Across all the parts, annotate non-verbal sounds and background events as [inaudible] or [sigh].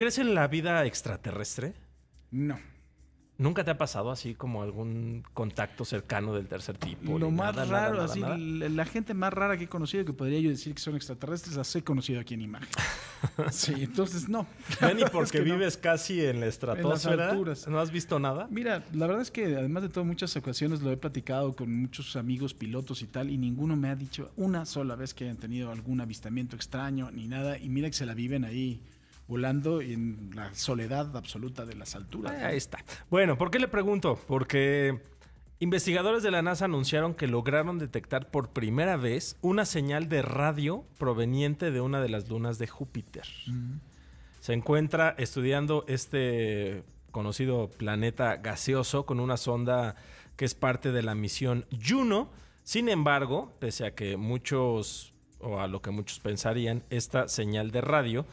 ¿Crees en la vida extraterrestre? No. ¿Nunca te ha pasado así como algún contacto cercano del tercer tipo? Lo más raro, así, la gente más rara que he conocido, que podría yo decir que son extraterrestres, las he conocido aquí en imagen. [laughs] sí, entonces no. [laughs] ni porque vives casi en la estratosfera. ¿No has visto nada? Mira, la verdad es que además de todo, muchas ocasiones lo he platicado con muchos amigos pilotos y tal, y ninguno me ha dicho una sola vez que hayan tenido algún avistamiento extraño ni nada, y mira que se la viven ahí volando en la soledad absoluta de las alturas. ahí está. Bueno, ¿por qué le pregunto? Porque investigadores de la NASA anunciaron que lograron detectar por primera vez una señal de radio proveniente de una de las lunas de Júpiter. Mm. Se encuentra estudiando este conocido planeta gaseoso con una sonda que es parte de la misión Juno. Sin embargo, pese a que muchos, o a lo que muchos pensarían, esta señal de radio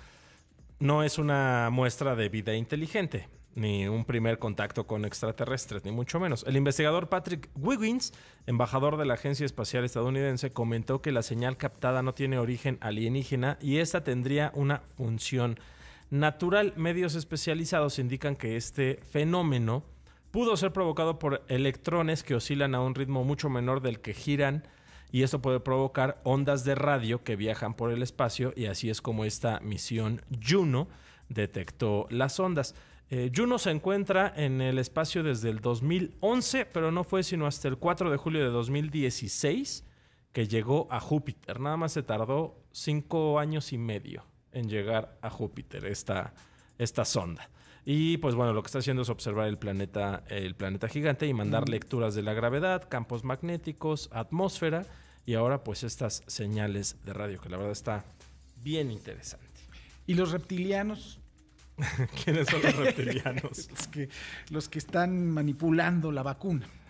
no es una muestra de vida inteligente, ni un primer contacto con extraterrestres, ni mucho menos. El investigador Patrick Wiggins, embajador de la Agencia Espacial Estadounidense, comentó que la señal captada no tiene origen alienígena y esta tendría una función natural. Medios especializados indican que este fenómeno pudo ser provocado por electrones que oscilan a un ritmo mucho menor del que giran y eso puede provocar ondas de radio que viajan por el espacio y así es como esta misión Juno detectó las ondas. Eh, Juno se encuentra en el espacio desde el 2011, pero no fue sino hasta el 4 de julio de 2016 que llegó a Júpiter. Nada más se tardó cinco años y medio en llegar a Júpiter esta, esta sonda. Y pues bueno, lo que está haciendo es observar el planeta, el planeta gigante y mandar mm. lecturas de la gravedad, campos magnéticos, atmósfera y ahora pues estas señales de radio, que la verdad está bien interesante. ¿Y los reptilianos? [laughs] ¿Quiénes son los reptilianos? los, [laughs] que, los que están manipulando la vacuna.